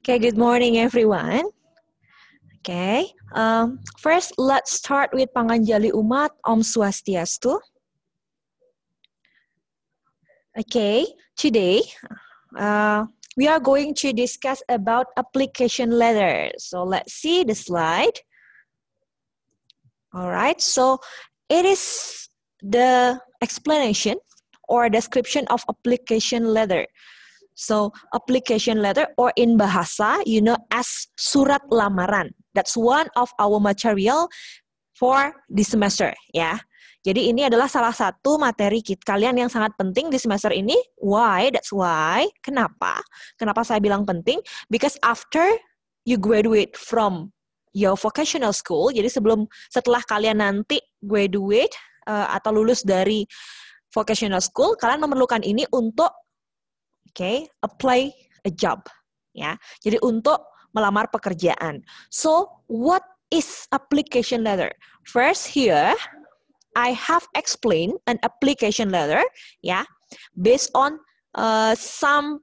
Okay, good morning everyone. Okay, um, first let's start with Panganjali Umat Om Swastiastu. Okay, today uh, we are going to discuss about application letters. So let's see the slide. All right, so it is the explanation or description of application letter. So application letter or in bahasa, you know, as surat lamaran. That's one of our material for this semester, ya. Yeah. Jadi ini adalah salah satu materi kit kalian yang sangat penting di semester ini. Why? That's why. Kenapa? Kenapa saya bilang penting? Because after you graduate from your vocational school, jadi sebelum setelah kalian nanti graduate uh, atau lulus dari vocational school, kalian memerlukan ini untuk okay? apply a job, ya. Jadi untuk melamar pekerjaan. So, what is application letter? First here, I have explained an application letter, ya, based on uh, some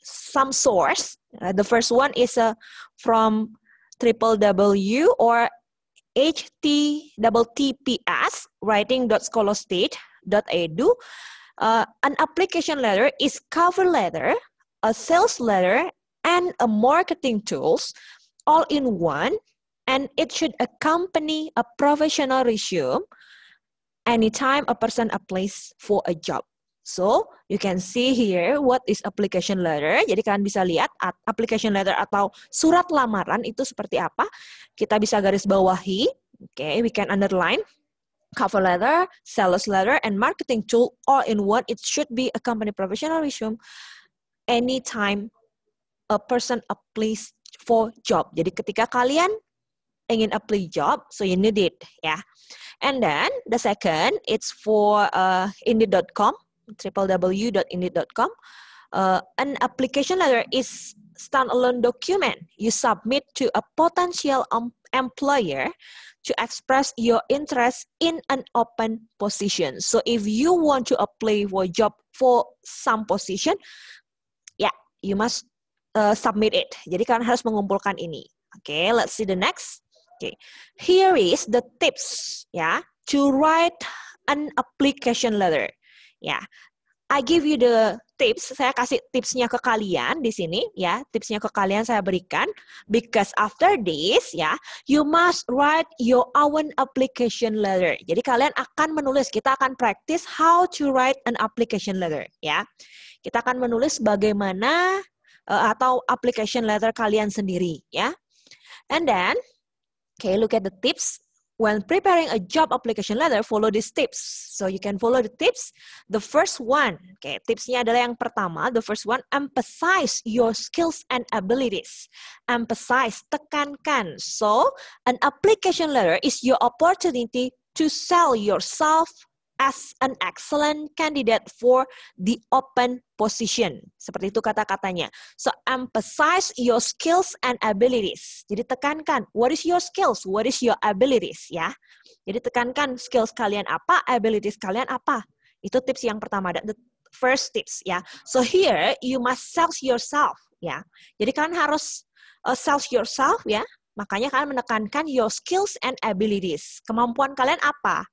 some source. Uh, the first one is uh, from w or https writing.scholostate.edu Uh, an application letter is cover letter, a sales letter, and a marketing tools all in one, and it should accompany a professional resume anytime a person applies for a job. So, you can see here what is application letter. Jadi kalian bisa lihat application letter atau surat lamaran itu seperti apa. Kita bisa garis bawahi. Oke, okay, we can underline. cover letter, seller's letter, and marketing tool all in one. It should be a company professional resume anytime a person applies for job. Jadi ketika kalian ingin apply job, so you need it, Yeah. And then the second, it's for uh, Indeed.com, www.indeed.com. Uh, an application letter is standalone document you submit to a potential employer to express your interest in an open position. So if you want to apply for a job for some position, yeah, you must uh, submit it. Jadi kalian harus mengumpulkan ini. okay, let's see the next. okay. here is the tips yeah, to write an application letter. yeah. I give you the tips, saya kasih tipsnya ke kalian di sini ya, tipsnya ke kalian saya berikan because after this ya, you must write your own application letter. Jadi kalian akan menulis, kita akan practice how to write an application letter ya. Kita akan menulis bagaimana uh, atau application letter kalian sendiri ya. And then, okay, look at the tips When preparing a job application letter, follow these tips. So you can follow the tips. The first one, okay, tipsnya adalah yang pertama, the first one, emphasize your skills and abilities. Emphasize, tekankan. So, an application letter is your opportunity to sell yourself as an excellent candidate for the open position. Seperti itu kata-katanya. So emphasize your skills and abilities. Jadi tekankan what is your skills, what is your abilities ya. Jadi tekankan skills kalian apa, abilities kalian apa. Itu tips yang pertama the first tips ya. So here you must sell yourself ya. Jadi kalian harus uh, sell yourself ya. Makanya kalian menekankan your skills and abilities. Kemampuan kalian apa?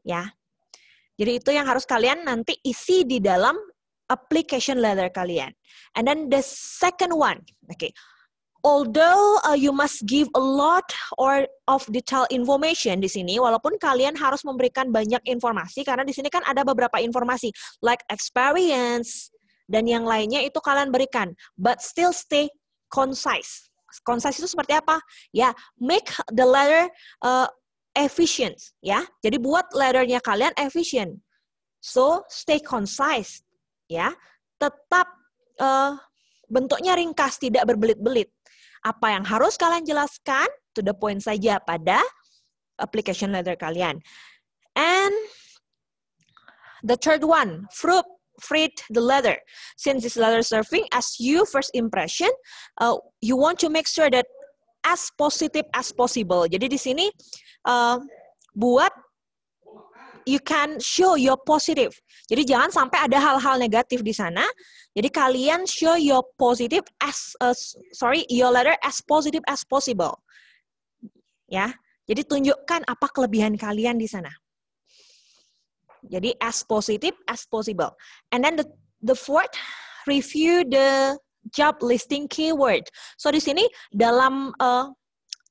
Ya, jadi itu yang harus kalian nanti isi di dalam application letter kalian. And then the second one, okay. Although uh, you must give a lot or of detail information di sini, walaupun kalian harus memberikan banyak informasi karena di sini kan ada beberapa informasi like experience dan yang lainnya itu kalian berikan, but still stay concise. Concise itu seperti apa? Ya, yeah, make the letter uh, efficient ya. Jadi buat letternya kalian efficient. So stay concise ya. Tetap uh, bentuknya ringkas, tidak berbelit-belit. Apa yang harus kalian jelaskan to the point saja pada application letter kalian. And the third one, fruit fruit the letter. Since this letter serving as you first impression, uh, you want to make sure that as positive as possible. Jadi di sini uh, buat you can show your positive. Jadi jangan sampai ada hal-hal negatif di sana. Jadi kalian show your positive as uh, sorry your letter as positive as possible. Ya. Jadi tunjukkan apa kelebihan kalian di sana. Jadi as positive as possible. And then the the fourth, review the job listing keyword. So di sini dalam uh,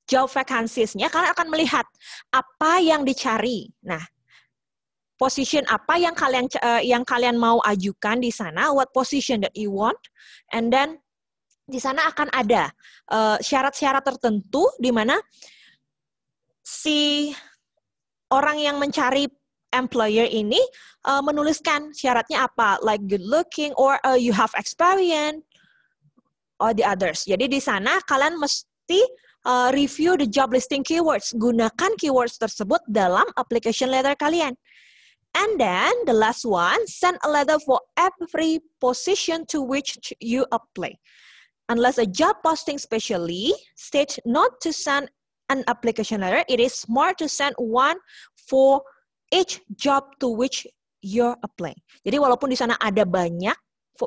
job vacancies-nya kalian akan melihat apa yang dicari. Nah, position apa yang kalian uh, yang kalian mau ajukan di sana, what position that you want, and then di sana akan ada eh, syarat-syarat uh, tertentu di mana si orang yang mencari employer ini uh, menuliskan syaratnya apa, like good looking or uh, you have experience, or the others. Jadi di sana kalian mesti uh, review the job listing keywords. Gunakan keywords tersebut dalam application letter kalian. And then the last one, send a letter for every position to which you apply. Unless a job posting specially states not to send an application letter, it is smart to send one for each job to which you're applying. Jadi walaupun di sana ada banyak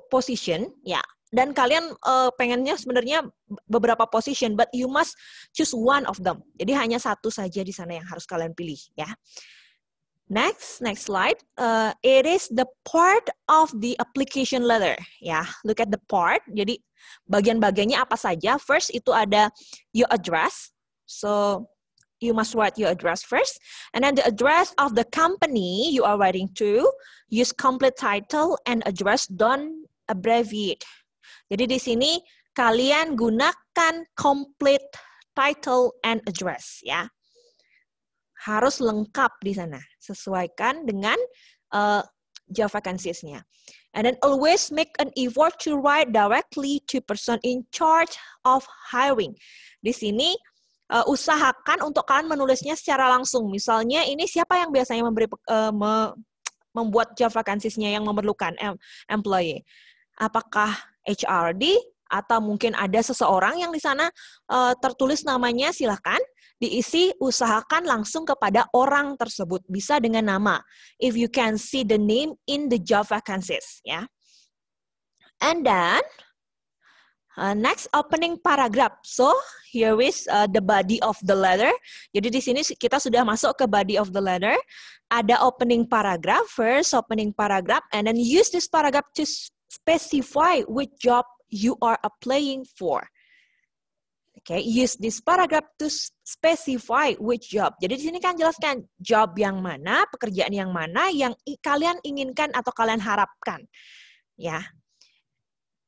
position, ya dan kalian uh, pengennya sebenarnya beberapa position but you must choose one of them. Jadi hanya satu saja di sana yang harus kalian pilih ya. Next, next slide. Uh, it is the part of the application letter. Ya, look at the part. Jadi bagian-bagiannya apa saja? First itu ada your address. So you must write your address first, and then the address of the company you are writing to. Use complete title and address. Don't abbreviate. Jadi di sini kalian gunakan complete title and address ya. Harus lengkap di sana. Sesuaikan dengan uh, job vacancies-nya. And then always make an effort to write directly to person in charge of hiring. Di sini uh, usahakan untuk kalian menulisnya secara langsung. Misalnya ini siapa yang biasanya memberi uh, me, membuat job vacancies-nya yang memerlukan employee. Apakah HRD atau mungkin ada seseorang yang di sana uh, tertulis namanya silahkan diisi usahakan langsung kepada orang tersebut bisa dengan nama if you can see the name in the job vacancies ya yeah. and then Uh, next opening paragraph. So here is uh, the body of the letter. Jadi di sini kita sudah masuk ke body of the letter. Ada opening paragraph, first opening paragraph, and then use this paragraph to specify which job you are applying for. Okay, use this paragraph to specify which job. Jadi di sini kan jelaskan job yang mana, pekerjaan yang mana yang kalian inginkan atau kalian harapkan. Ya.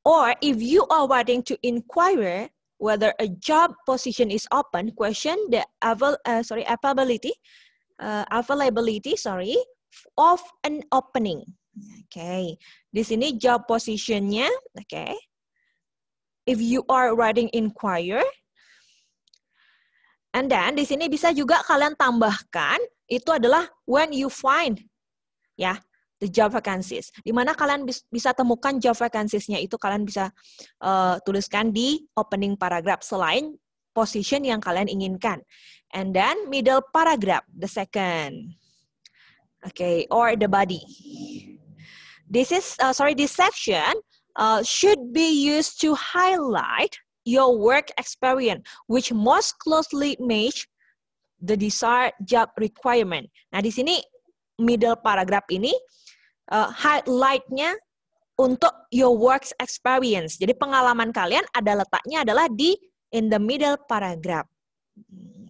Or if you are wanting to inquire whether a job position is open, question the avail uh, sorry availability uh, availability sorry of an opening. Oke, okay. di sini job positionnya, oke. Okay. If you are writing inquire, and then di sini bisa juga kalian tambahkan itu adalah when you find, ya, yeah, the job vacancies. Di mana kalian bisa temukan job vacancies-nya itu kalian bisa uh, tuliskan di opening paragraph selain position yang kalian inginkan. And then middle paragraph, the second. Oke, okay, or the body. This is, uh, sorry, this section uh, should be used to highlight your work experience, which most closely match the desired job requirement. Nah, di sini middle paragraph ini uh, highlightnya untuk your work experience. Jadi pengalaman kalian ada letaknya adalah di in the middle paragraph.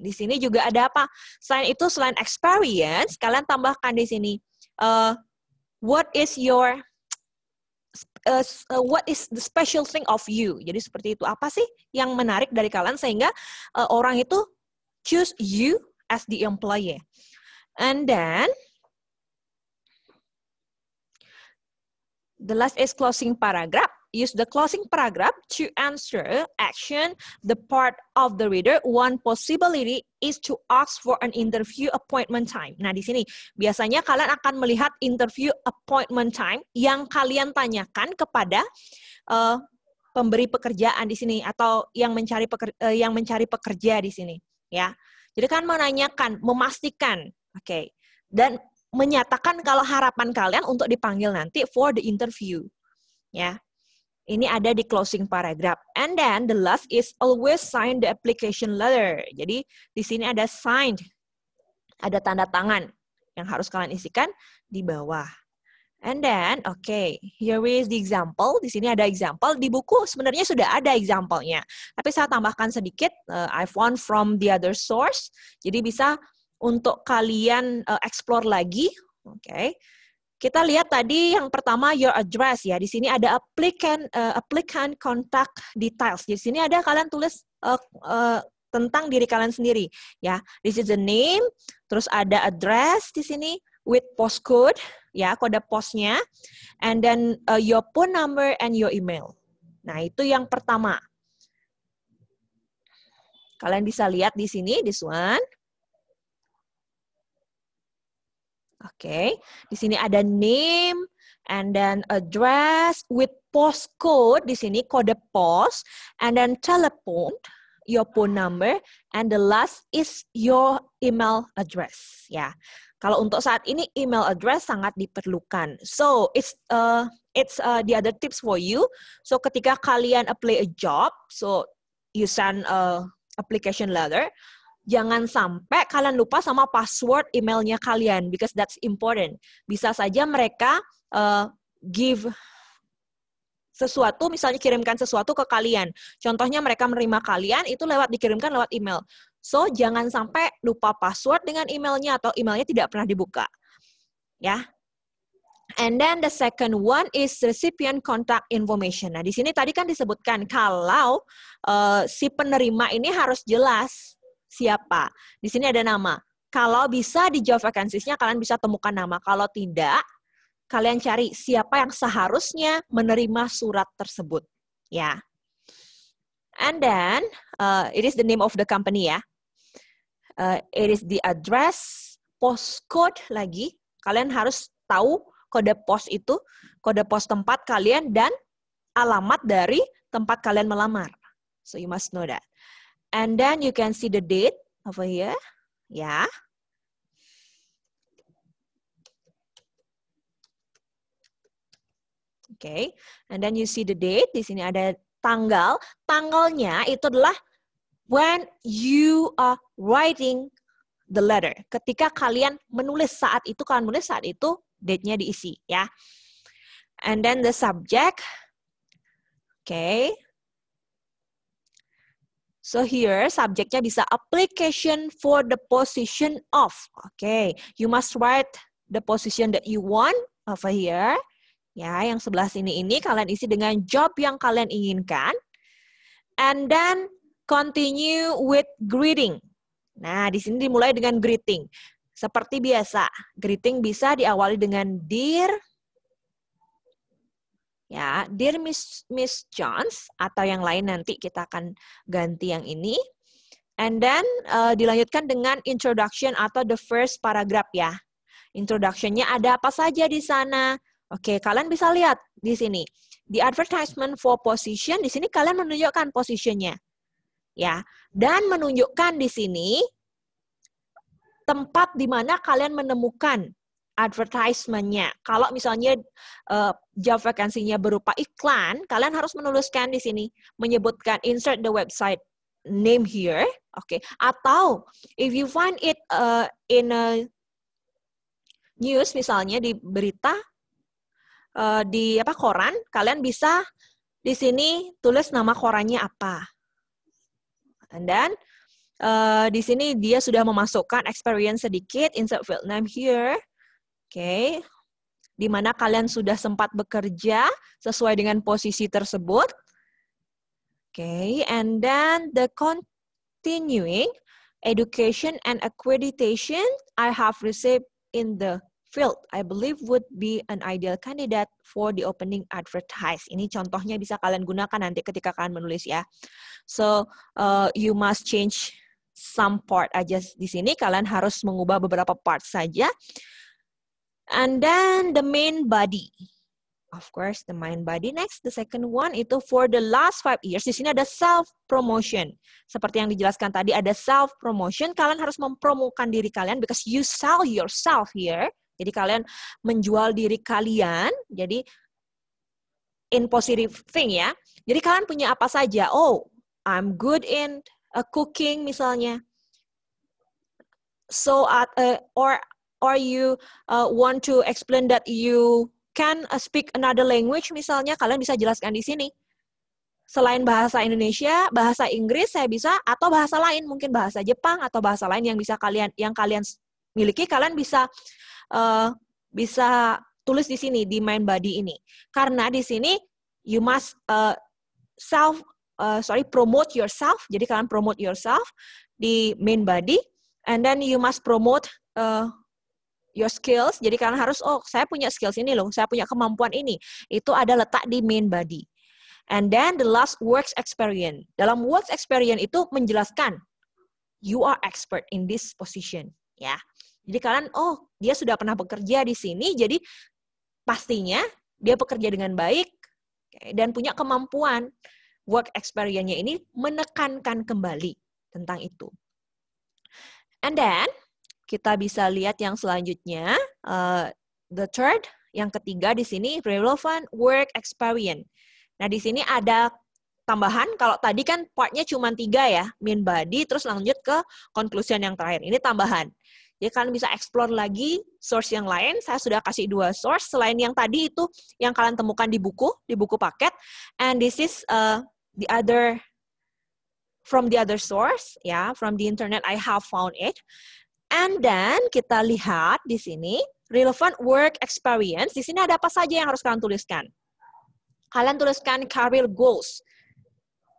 Di sini juga ada apa? Selain itu, selain experience, kalian tambahkan di sini uh, what is your uh, uh, what is the special thing of you. Jadi seperti itu. Apa sih yang menarik dari kalian sehingga uh, orang itu choose you as the employee. And then the last is closing paragraph use the closing paragraph to answer action the part of the reader. One possibility is to ask for an interview appointment time. Nah, di sini biasanya kalian akan melihat interview appointment time yang kalian tanyakan kepada uh, pemberi pekerjaan di sini atau yang mencari pekerja, uh, eh, yang mencari pekerja di sini, ya. Jadi kan menanyakan, memastikan, oke. Okay. Dan menyatakan kalau harapan kalian untuk dipanggil nanti for the interview. Ya. Ini ada di closing paragraph. And then the last is always sign the application letter. Jadi di sini ada signed, ada tanda tangan yang harus kalian isikan di bawah. And then, oke, okay, here is the example. Di sini ada example. Di buku sebenarnya sudah ada example-nya. Tapi saya tambahkan sedikit, uh, I found from the other source. Jadi bisa untuk kalian uh, explore lagi. Oke. Okay. Kita lihat tadi yang pertama your address ya. Di sini ada applicant uh, applicant contact details. Di sini ada kalian tulis uh, uh, tentang diri kalian sendiri ya. This is the name, terus ada address di sini with postcode ya, kode posnya and then uh, your phone number and your email. Nah, itu yang pertama. Kalian bisa lihat di sini, this one. okay? Di sini ada name, and then address with postcode di sini kode pos and then telephone your phone number and the last is your email address ya kalau untuk saat ini email address sangat diperlukan so it's uh, it's uh, the other tips for you so ketika kalian apply a job so you send a application letter jangan sampai kalian lupa sama password emailnya kalian because that's important. Bisa saja mereka uh, give sesuatu misalnya kirimkan sesuatu ke kalian. Contohnya mereka menerima kalian itu lewat dikirimkan lewat email. So jangan sampai lupa password dengan emailnya atau emailnya tidak pernah dibuka. Ya. And then the second one is recipient contact information. Nah, di sini tadi kan disebutkan kalau uh, si penerima ini harus jelas siapa. Di sini ada nama. Kalau bisa di dijawab nya kalian bisa temukan nama. Kalau tidak, kalian cari siapa yang seharusnya menerima surat tersebut. Ya. And then, uh, it is the name of the company ya. Uh, it is the address, postcode lagi. Kalian harus tahu kode pos itu, kode pos tempat kalian, dan alamat dari tempat kalian melamar. So you must know that. And then you can see the date over here. Yeah. Okay. And then you see the date. Di sini ada tanggal. Tanggalnya itu adalah when you are writing the letter. Ketika kalian menulis saat itu, kalian menulis saat itu, date-nya diisi. ya. And then the subject. Okay. So here subjeknya bisa application for the position of. okay. you must write the position that you want over here. Ya, yang sebelah sini ini kalian isi dengan job yang kalian inginkan. And then continue with greeting. Nah, di sini dimulai dengan greeting. Seperti biasa, greeting bisa diawali dengan dear Ya, dear Miss Miss Jones atau yang lain nanti kita akan ganti yang ini. And then uh, dilanjutkan dengan introduction atau the first paragraph ya. Introductionnya ada apa saja di sana? Oke, kalian bisa lihat di sini. the advertisement for position, di sini kalian menunjukkan positionnya. Ya, dan menunjukkan di sini tempat di mana kalian menemukan advertisement Kalau misalnya uh, job vakansinya berupa iklan, kalian harus menuliskan di sini menyebutkan insert the website name here, oke. Okay. Atau if you find it uh, in a news misalnya di berita uh, di apa koran, kalian bisa di sini tulis nama korannya apa. Dan uh, di sini dia sudah memasukkan experience sedikit, insert field name here Oke. Di mana kalian sudah sempat bekerja sesuai dengan posisi tersebut. Oke, okay. and then the continuing education and accreditation I have received in the field I believe would be an ideal candidate for the opening advertise. Ini contohnya bisa kalian gunakan nanti ketika kalian menulis ya. So uh, you must change some part aja di sini. Kalian harus mengubah beberapa part saja. And then the main body. Of course, the main body. Next, the second one itu for the last five years. Di sini ada self-promotion. Seperti yang dijelaskan tadi, ada self-promotion. Kalian harus mempromokan diri kalian because you sell yourself here. Jadi kalian menjual diri kalian. Jadi in positive thing ya. Jadi kalian punya apa saja. Oh, I'm good in uh, cooking misalnya. So, uh, or or you uh, want to explain that you can uh, speak another language misalnya kalian bisa jelaskan di sini. Selain bahasa Indonesia, bahasa Inggris saya bisa atau bahasa lain mungkin bahasa Jepang atau bahasa lain yang bisa kalian yang kalian miliki kalian bisa uh, bisa tulis di sini di main body ini. Karena di sini you must uh, self uh, sorry promote yourself. Jadi kalian promote yourself di main body and then you must promote uh, your skills. Jadi kalian harus oh saya punya skills ini loh, saya punya kemampuan ini. Itu ada letak di main body. And then the last works experience. Dalam works experience itu menjelaskan you are expert in this position, ya. Jadi kalian oh, dia sudah pernah bekerja di sini, jadi pastinya dia bekerja dengan baik dan punya kemampuan work experience-nya ini menekankan kembali tentang itu. And then kita bisa lihat yang selanjutnya. Uh, the third, yang ketiga di sini relevant work experience. Nah, di sini ada tambahan kalau tadi kan partnya cuma tiga ya, main body, terus lanjut ke conclusion yang terakhir. Ini tambahan. Jadi ya, kalian bisa explore lagi source yang lain. Saya sudah kasih dua source selain yang tadi itu yang kalian temukan di buku, di buku paket. And this is uh, the other from the other source, ya, yeah, from the internet I have found it. And then kita lihat di sini relevant work experience. Di sini ada apa saja yang harus kalian tuliskan? Kalian tuliskan career goals.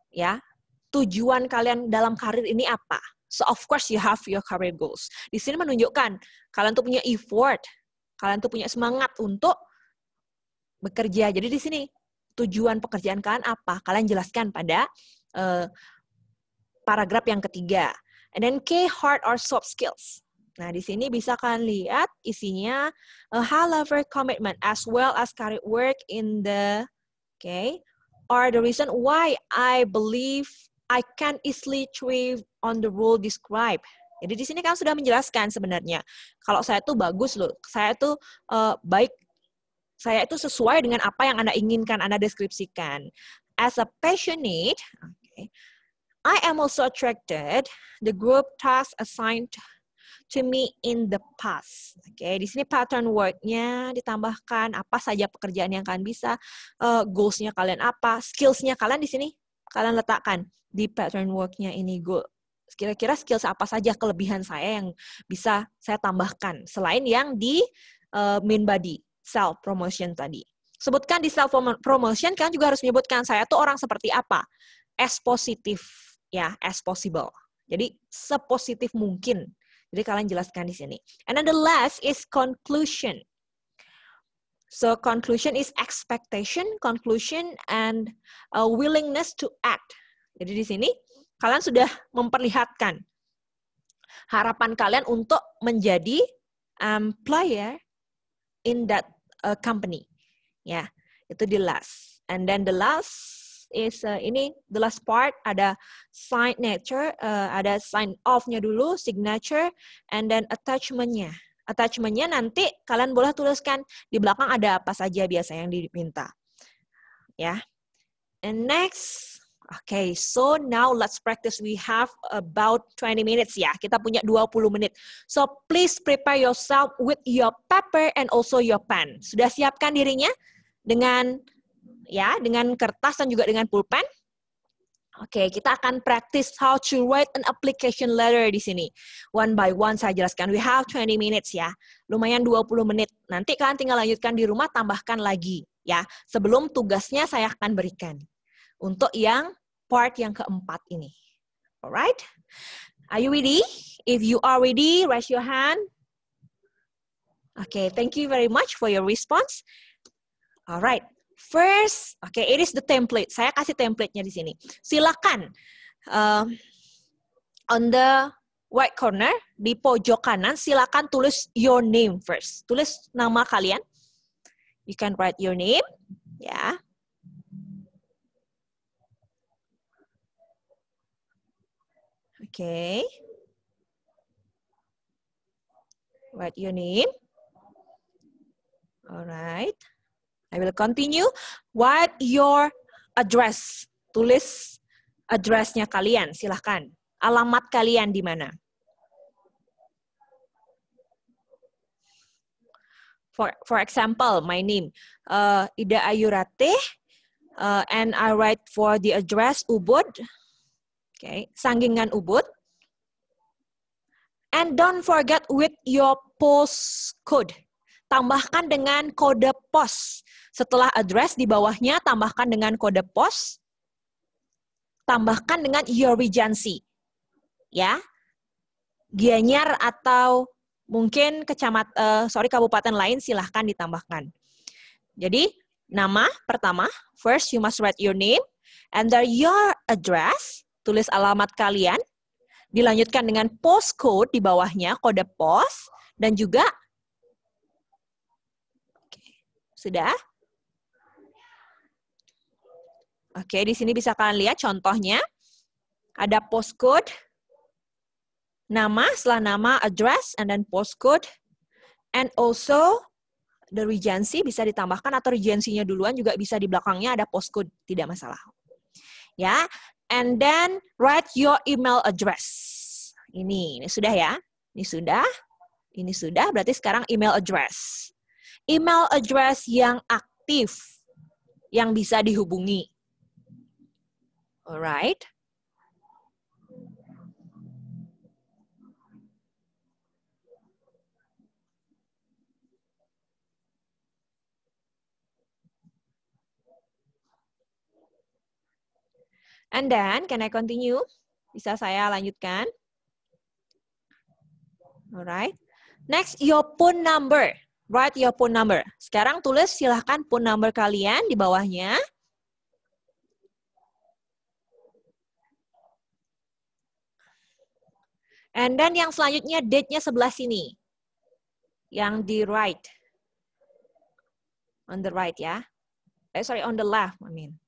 Ya. Tujuan kalian dalam karir ini apa? So of course you have your career goals. Di sini menunjukkan kalian tuh punya effort, kalian tuh punya semangat untuk bekerja. Jadi di sini tujuan pekerjaan kalian apa? Kalian jelaskan pada uh, paragraf yang ketiga. And then key hard or soft skills. Nah, di sini bisa kalian lihat isinya a eh, high level commitment as well as career work in the okay are the reason why I believe I can easily thrive on the role described. Jadi di sini kan sudah menjelaskan sebenarnya. Kalau saya tuh bagus loh, saya tuh uh, baik, saya itu sesuai dengan apa yang Anda inginkan, Anda deskripsikan. As a passionate, okay, I am also attracted the group task assigned to me in the past. Oke, okay, di sini pattern worknya ditambahkan apa saja pekerjaan yang kalian bisa, uh, goalsnya kalian apa, skillsnya kalian di sini kalian letakkan di pattern worknya ini goal. Kira-kira skills apa saja kelebihan saya yang bisa saya tambahkan selain yang di uh, main body self promotion tadi. Sebutkan di self promotion kalian juga harus menyebutkan saya tuh orang seperti apa. As positive ya, as possible. Jadi sepositif mungkin jadi kalian jelaskan di sini. And then the last is conclusion. So conclusion is expectation, conclusion, and a willingness to act. Jadi di sini kalian sudah memperlihatkan harapan kalian untuk menjadi um, in that uh, company. Ya, yeah, itu di last. And then the last is uh, ini the last part ada signature, uh, ada sign off-nya dulu, signature, and then attachment-nya. Attachment-nya nanti kalian boleh tuliskan di belakang ada apa saja biasa yang diminta. Ya. Yeah. And next, Okay, so now let's practice. We have about 20 minutes ya. Kita punya 20 menit. So please prepare yourself with your paper and also your pen. Sudah siapkan dirinya dengan ya dengan kertas dan juga dengan pulpen. Oke, okay, kita akan practice how to write an application letter di sini. One by one saya jelaskan. We have 20 minutes ya. Lumayan 20 menit. Nanti kalian tinggal lanjutkan di rumah, tambahkan lagi ya. Sebelum tugasnya saya akan berikan. Untuk yang part yang keempat ini. Alright? Are you ready? If you are ready, raise your hand. Okay, thank you very much for your response. Alright, First, oke, okay, it is the template. Saya kasih template-nya di sini. Silakan uh, on the white corner di pojok kanan, silakan tulis your name first. Tulis nama kalian. You can write your name, ya. Yeah. Oke. Okay. Write your name. Alright. I will continue. What your address? Tulis addressnya kalian, silahkan. Alamat kalian di mana? For, for example, my name, uh, Ida Ayurate, uh, and I write for the address Ubud, okay, Sanggingan Ubud. And don't forget with your postcode tambahkan dengan kode pos. Setelah address di bawahnya tambahkan dengan kode pos, tambahkan dengan your regency. Ya. Gianyar atau mungkin kecamat uh, eh, sorry kabupaten lain silahkan ditambahkan. Jadi nama pertama, first you must write your name and then your address, tulis alamat kalian, dilanjutkan dengan postcode di bawahnya, kode pos, dan juga sudah? Oke, di sini bisa kalian lihat contohnya. Ada postcode, nama, setelah nama, address, and then postcode. And also, the regency bisa ditambahkan atau regensinya duluan juga bisa di belakangnya ada postcode, tidak masalah. Ya, and then write your email address. Ini, ini sudah ya. Ini sudah, ini sudah, berarti sekarang email address email address yang aktif yang bisa dihubungi. Alright. And then, can I continue? Bisa saya lanjutkan? Alright. Next, your phone number write your phone number. Sekarang tulis silahkan phone number kalian di bawahnya. And then yang selanjutnya date-nya sebelah sini. Yang di right. On the right ya. Eh, sorry, on the left, I mean.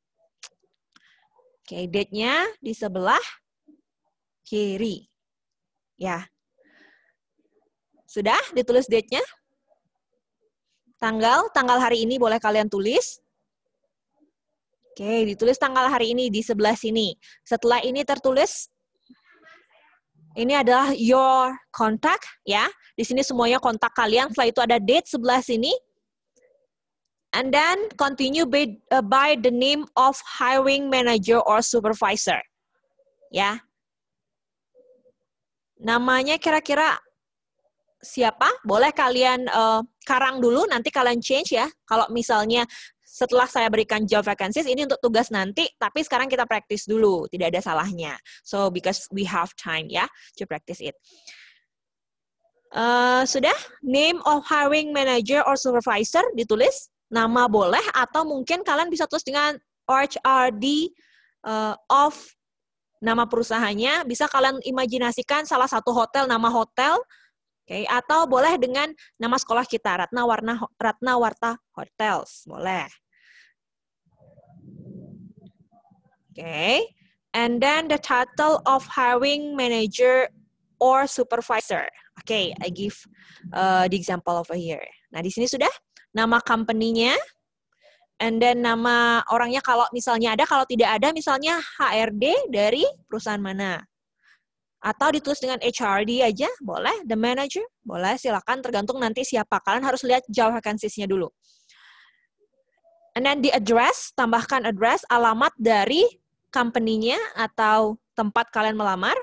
Oke, okay, date-nya di sebelah kiri. Ya. Sudah ditulis date-nya? Tanggal, tanggal hari ini boleh kalian tulis. Oke, ditulis tanggal hari ini di sebelah sini. Setelah ini tertulis ini adalah your contact ya. Di sini semuanya kontak kalian. Setelah itu ada date sebelah sini. And then continue by, uh, by the name of hiring manager or supervisor. Ya. Namanya kira-kira siapa, boleh kalian uh, karang dulu, nanti kalian change ya. Kalau misalnya setelah saya berikan job vacancies ini untuk tugas nanti tapi sekarang kita praktis dulu tidak ada salahnya so because we have time ya to practice it uh, sudah name of hiring manager or supervisor ditulis nama boleh atau mungkin kalian bisa tulis dengan HRD uh, eh, of nama perusahaannya bisa kalian imajinasikan salah satu hotel nama hotel Oke, okay? atau boleh dengan nama sekolah kita Ratna Warna Ratna Warta Hotels, boleh. Oke. Okay? And then the title of hiring manager or supervisor. Oke, okay, I give uh, the example over here. Nah, di sini sudah nama company-nya, and then nama orangnya kalau misalnya ada, kalau tidak ada misalnya HRD dari perusahaan mana atau ditulis dengan HRD aja boleh the manager boleh silakan tergantung nanti siapa kalian harus lihat jauh vacancies-nya dulu and then the address tambahkan address alamat dari company-nya atau tempat kalian melamar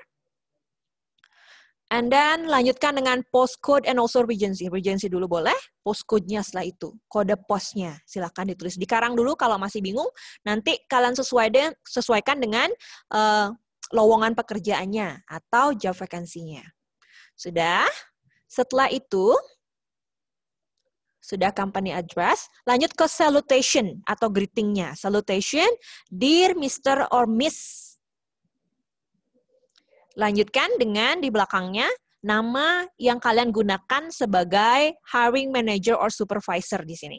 and then lanjutkan dengan postcode and also regency regency dulu boleh postcode-nya setelah itu kode posnya silakan ditulis di karang dulu kalau masih bingung nanti kalian sesuai de sesuaikan dengan uh, lowongan pekerjaannya atau job vacancy-nya. Sudah? Setelah itu, sudah company address, lanjut ke salutation atau greetingnya. Salutation, dear Mr. or Miss. Lanjutkan dengan di belakangnya nama yang kalian gunakan sebagai hiring manager or supervisor di sini.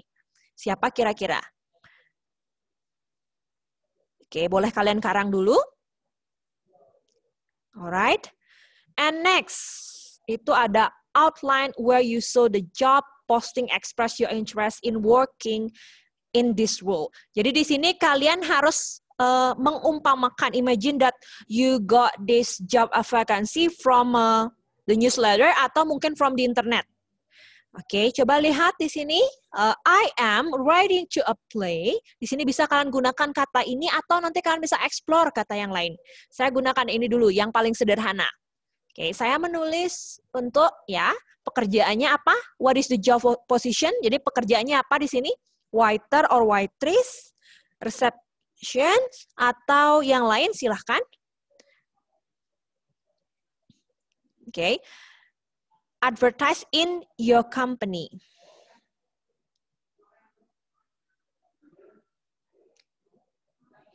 Siapa kira-kira? Oke, boleh kalian karang dulu. Alright. And next, itu ada outline where you saw the job posting express your interest in working in this role. Jadi di sini kalian harus uh, mengumpamakan. Imagine that you got this job vacancy from uh, the newsletter atau mungkin from the internet. Oke, okay, coba lihat di sini. Uh, I am writing to a play. Di sini bisa kalian gunakan kata ini atau nanti kalian bisa explore kata yang lain. Saya gunakan ini dulu, yang paling sederhana. Oke, okay, saya menulis untuk ya pekerjaannya apa? What is the job position? Jadi pekerjaannya apa di sini? Waiter or waitress, reception atau yang lain silahkan. Oke, okay advertise in your company.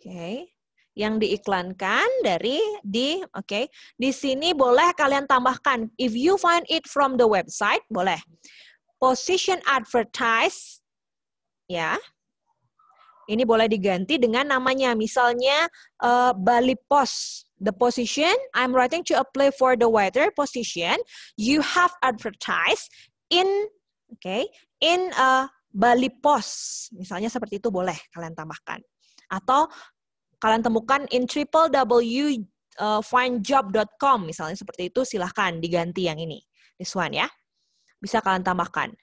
Oke, okay. yang diiklankan dari di oke. Okay. Di sini boleh kalian tambahkan if you find it from the website, boleh. Position advertise ya. Yeah ini boleh diganti dengan namanya, misalnya uh, Bali Pos. The position I'm writing to apply for the waiter position you have advertised in, okay, in a eh, Bali Pos. Misalnya seperti itu boleh kalian tambahkan. Atau kalian temukan in triple uh, eh, findjob.com misalnya seperti itu silahkan diganti yang ini this one ya bisa kalian tambahkan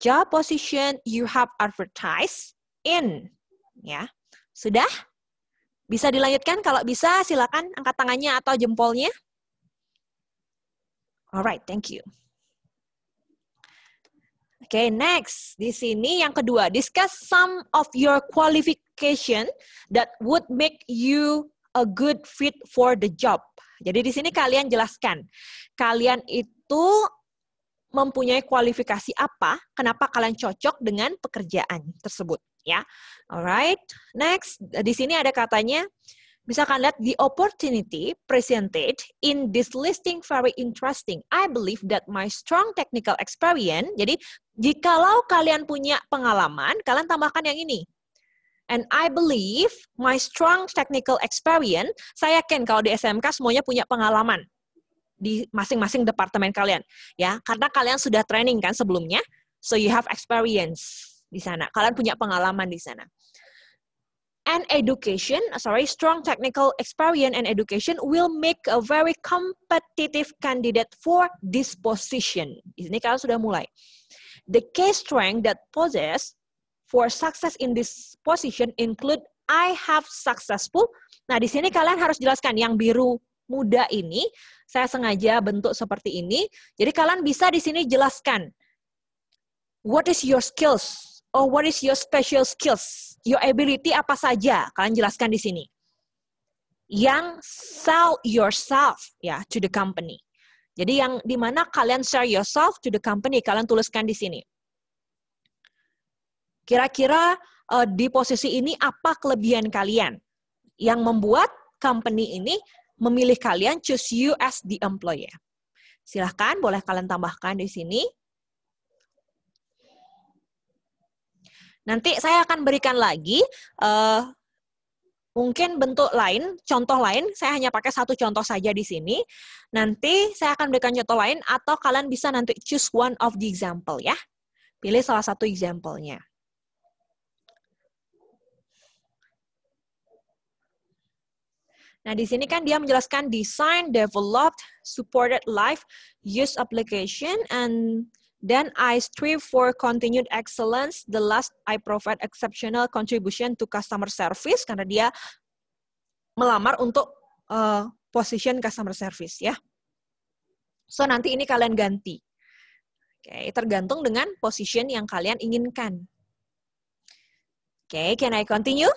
job position you have advertised in ya. Sudah? Bisa dilanjutkan? Kalau bisa silakan angkat tangannya atau jempolnya. Alright, thank you. Oke, okay, next. Di sini yang kedua, discuss some of your qualification that would make you a good fit for the job. Jadi di sini kalian jelaskan, kalian itu mempunyai kualifikasi apa, kenapa kalian cocok dengan pekerjaan tersebut ya. Alright, next di sini ada katanya bisa kalian lihat the opportunity presented in this listing very interesting. I believe that my strong technical experience. Jadi jikalau kalian punya pengalaman, kalian tambahkan yang ini. And I believe my strong technical experience, saya yakin kalau di SMK semuanya punya pengalaman di masing-masing departemen kalian ya karena kalian sudah training kan sebelumnya so you have experience di sana kalian punya pengalaman di sana and education sorry strong technical experience and education will make a very competitive candidate for this position ini kalian sudah mulai the key strength that possess for success in this position include I have successful. Nah, di sini kalian harus jelaskan yang biru muda ini saya sengaja bentuk seperti ini. Jadi kalian bisa di sini jelaskan what is your skills or what is your special skills, your ability apa saja kalian jelaskan di sini. Yang sell yourself ya to the company. Jadi yang dimana kalian sell yourself to the company kalian tuliskan di sini. Kira-kira uh, di posisi ini apa kelebihan kalian yang membuat company ini memilih kalian, choose you as the employer. Silahkan, boleh kalian tambahkan di sini. Nanti saya akan berikan lagi uh, mungkin bentuk lain, contoh lain, saya hanya pakai satu contoh saja di sini. Nanti saya akan berikan contoh lain atau kalian bisa nanti choose one of the example ya. Pilih salah satu example-nya. Nah, di sini kan dia menjelaskan design, developed, supported life, use application, and then I strive for continued excellence. The last I provide exceptional contribution to customer service karena dia melamar untuk uh, position customer service ya. So nanti ini kalian ganti. Oke, okay, tergantung dengan position yang kalian inginkan. Oke, okay, can I continue?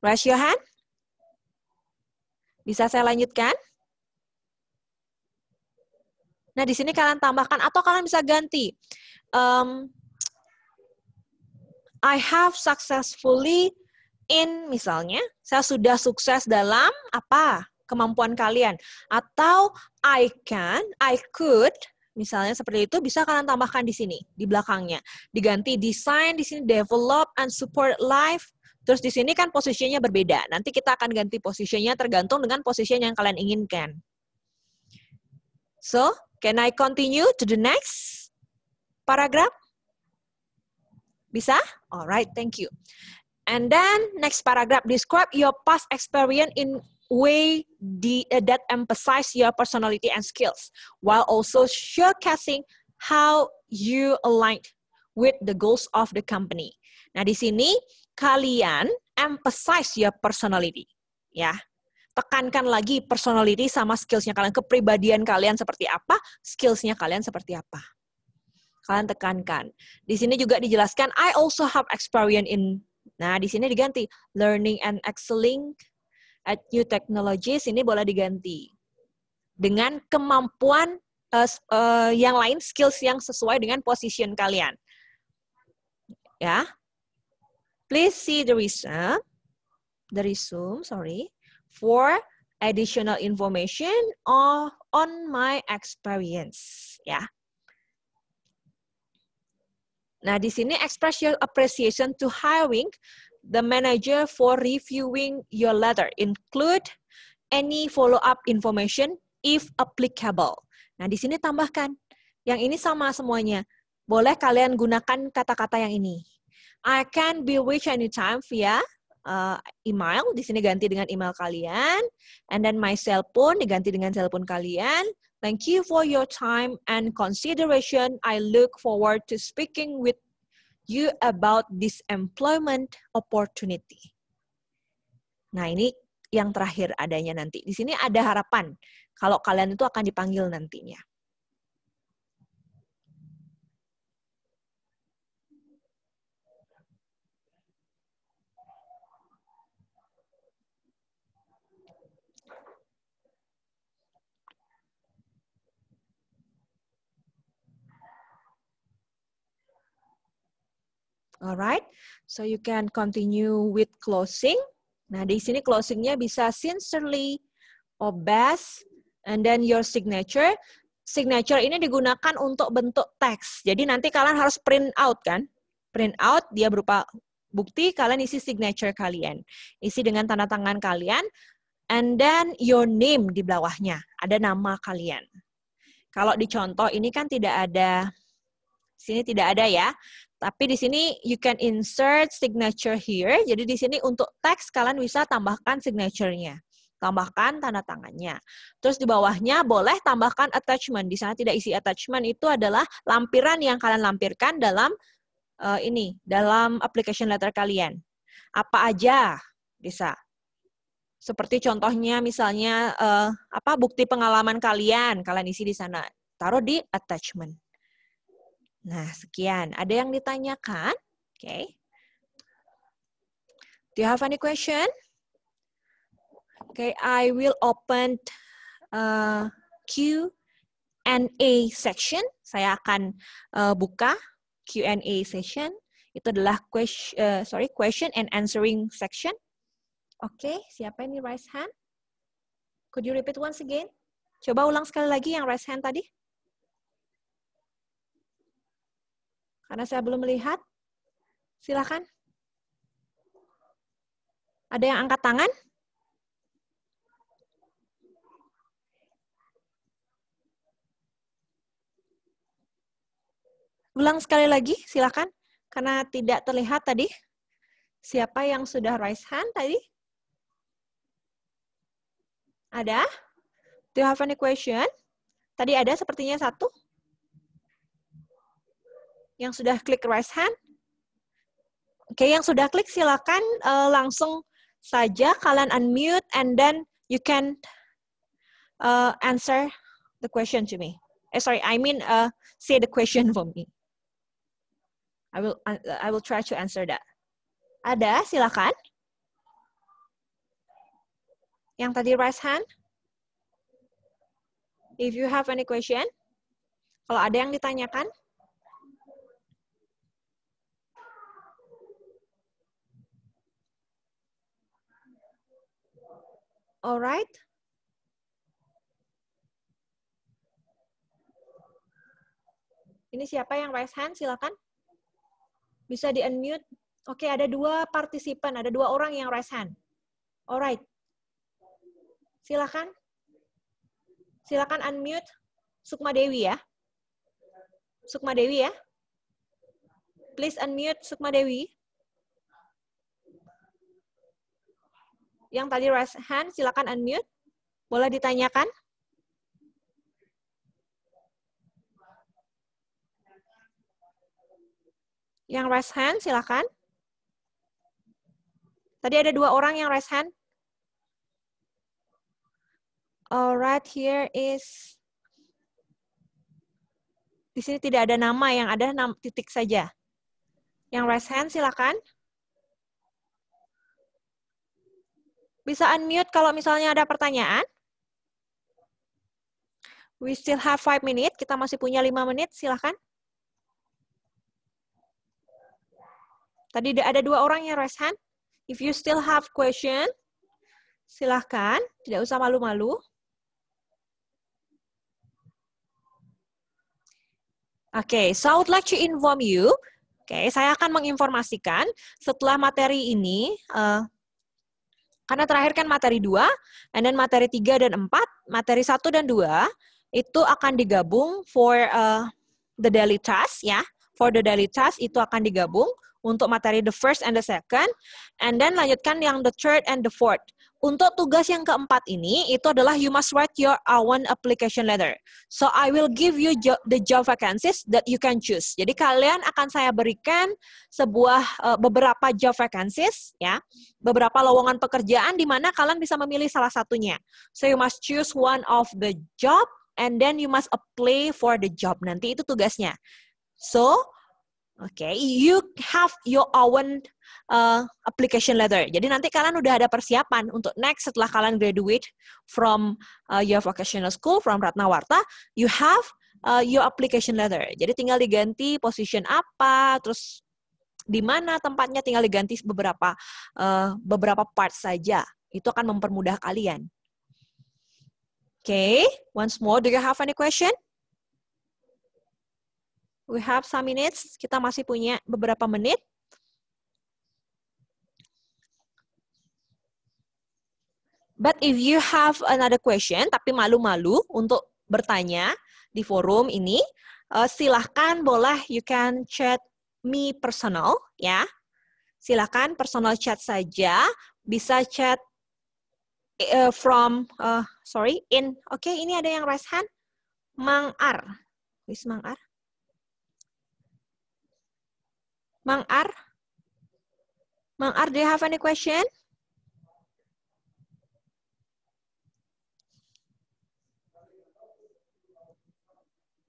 Raise your hand. Bisa saya lanjutkan? Nah, di sini kalian tambahkan atau kalian bisa ganti. Um, I have successfully in misalnya, saya sudah sukses dalam apa? kemampuan kalian atau I can, I could misalnya seperti itu bisa kalian tambahkan di sini di belakangnya diganti design di sini develop and support life Terus di sini kan posisinya berbeda. Nanti kita akan ganti posisinya tergantung dengan posisi yang kalian inginkan. So, can I continue to the next paragraph? Bisa? Alright, thank you. And then next paragraph, describe your past experience in way the, uh, eh, that emphasize your personality and skills while also showcasing how you aligned with the goals of the company. Nah, di sini kalian emphasize your personality, ya. Tekankan lagi personality sama skillsnya kalian, kepribadian kalian seperti apa, skillsnya kalian seperti apa. Kalian tekankan. Di sini juga dijelaskan, I also have experience in. Nah, di sini diganti learning and excelling at new technologies. Ini boleh diganti dengan kemampuan uh, uh, yang lain, skills yang sesuai dengan position kalian. Ya, Please see the resume, the resume, sorry, for additional information on, on my experience. Ya. Nah, di sini express your appreciation to hiring the manager for reviewing your letter. Include any follow-up information if applicable. Nah, di sini tambahkan. Yang ini sama semuanya. Boleh kalian gunakan kata-kata yang ini. I can be reached anytime via uh, email. Di sini ganti dengan email kalian. And then my cell phone diganti dengan cell phone kalian. Thank you for your time and consideration. I look forward to speaking with you about this employment opportunity. Nah, ini yang terakhir adanya nanti. Di sini ada harapan kalau kalian itu akan dipanggil nantinya. Alright, so you can continue with closing. Nah, di sini closingnya bisa sincerely, or best, and then your signature. Signature ini digunakan untuk bentuk teks. Jadi nanti kalian harus print out kan? Print out dia berupa bukti kalian isi signature kalian. Isi dengan tanda tangan kalian and then your name di bawahnya. Ada nama kalian. Kalau di contoh ini kan tidak ada sini tidak ada ya. Tapi di sini you can insert signature here. Jadi di sini untuk teks kalian bisa tambahkan signaturenya. Tambahkan tanda tangannya. Terus di bawahnya boleh tambahkan attachment. Di sana tidak isi attachment itu adalah lampiran yang kalian lampirkan dalam uh, ini, dalam application letter kalian. Apa aja bisa. Seperti contohnya misalnya uh, apa bukti pengalaman kalian, kalian isi di sana. Taruh di attachment. Nah, sekian. Ada yang ditanyakan? Oke. Okay. Do you have any question? Okay, I will open uh, Q&A section. Saya akan uh, buka Q&A session. Itu adalah question, uh, sorry, question and answering section. Oke, okay, siapa ini raise hand? Could you repeat once again? Coba ulang sekali lagi yang raise hand tadi. Karena saya belum melihat. Silakan. Ada yang angkat tangan? Ulang sekali lagi, silakan. Karena tidak terlihat tadi. Siapa yang sudah raise hand tadi? Ada? Do you have any question? Tadi ada sepertinya satu. Yang sudah klik raise hand? Oke, yang sudah klik silakan uh, langsung saja kalian unmute and then you can uh, answer the question to me. Eh, sorry, I mean uh, say the question for me. I will I will try to answer that. Ada, silakan. Yang tadi raise hand. If you have any question, kalau ada yang ditanyakan, Alright. Ini siapa yang raise hand? Silakan. Bisa di-unmute. Oke, ada dua partisipan, ada dua orang yang raise hand. Alright. Silakan. Silakan unmute Sukma Dewi ya. Sukma Dewi ya. Please unmute Sukma Dewi. yang tadi raise hand, silakan unmute. Boleh ditanyakan? Yang raise hand, silakan. Tadi ada dua orang yang raise hand. Alright, here is. Di sini tidak ada nama, yang ada titik saja. Yang raise hand, silakan. Silakan. Bisa unmute kalau misalnya ada pertanyaan. We still have five minutes. Kita masih punya lima menit. Silahkan. Tadi ada dua orang yang raise hand. If you still have question, silahkan. Tidak usah malu-malu. Oke, okay, so I would like to inform you. Oke, okay, saya akan menginformasikan setelah materi ini, uh, karena terakhir kan materi 2, and then materi 3 dan 4, materi 1 dan 2 itu akan digabung for uh, the daily task ya. For the daily task itu akan digabung untuk materi the first and the second, and then lanjutkan yang the third and the fourth. Untuk tugas yang keempat ini, itu adalah you must write your own application letter. So I will give you jo the job vacancies that you can choose. Jadi kalian akan saya berikan sebuah uh, beberapa job vacancies, ya, beberapa lowongan pekerjaan di mana kalian bisa memilih salah satunya. So you must choose one of the job and then you must apply for the job. Nanti itu tugasnya. So Oke, okay. you have your own uh, application letter. Jadi nanti kalian udah ada persiapan untuk next setelah kalian graduate from uh, your vocational school from Ratnawarta, you have uh, your application letter. Jadi tinggal diganti position apa, terus di mana tempatnya tinggal diganti beberapa uh, beberapa part saja. Itu akan mempermudah kalian. Oke, okay. once more, do you have any question? We have some minutes. Kita masih punya beberapa menit. But if you have another question, tapi malu-malu untuk bertanya di forum ini, uh, silahkan boleh you can chat me personal ya. Silahkan personal chat saja, bisa chat uh, from uh, sorry in. Oke, okay, ini ada yang raise hand. Mang Ar. Wis Mang Ar. Mang Ar? Mang Ar, do you have any question?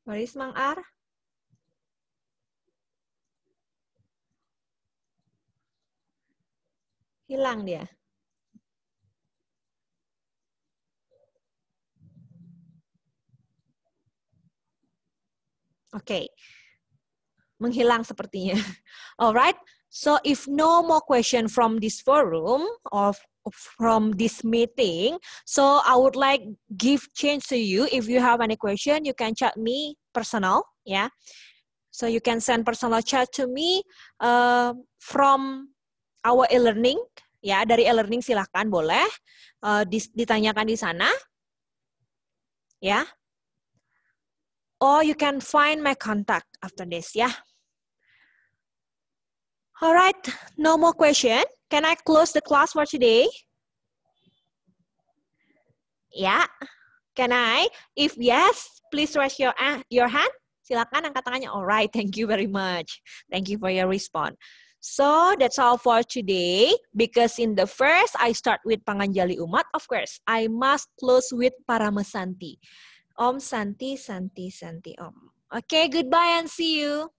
Where is Mang Ar? Hilang dia. Oke. Okay menghilang sepertinya. Alright, so if no more question from this forum or from this meeting, so I would like give change to you. If you have any question, you can chat me personal, yeah. So you can send personal chat to me uh, from our e-learning, ya dari e-learning silahkan boleh uh, ditanyakan di sana, ya. Or you can find my contact after this, ya. Yeah. All right, no more question. Can I close the class for today? yeah. can I? If yes, please raise your your hand. Silakan angkat tangannya. All right, thank you very much. Thank you for your response. So that's all for today. Because in the first, I start with Panganjali Umat. Of course, I must close with Paramasanti. Om Santi, Santi, Santi Om. Okay, goodbye and see you.